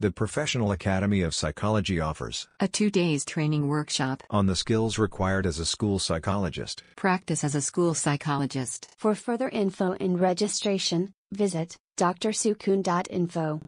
The Professional Academy of Psychology offers a two days training workshop on the skills required as a school psychologist. Practice as a school psychologist. For further info and registration, visit drsukun.info.